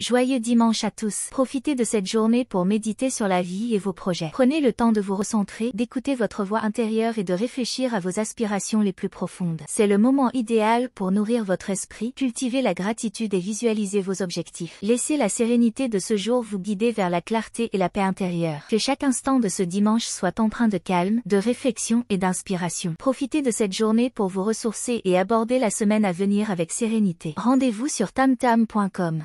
Joyeux dimanche à tous. Profitez de cette journée pour méditer sur la vie et vos projets. Prenez le temps de vous recentrer, d'écouter votre voix intérieure et de réfléchir à vos aspirations les plus profondes. C'est le moment idéal pour nourrir votre esprit, cultiver la gratitude et visualiser vos objectifs. Laissez la sérénité de ce jour vous guider vers la clarté et la paix intérieure. Que chaque instant de ce dimanche soit empreint de calme, de réflexion et d'inspiration. Profitez de cette journée pour vous ressourcer et aborder la semaine à venir avec sérénité. Rendez-vous sur tamtam.com.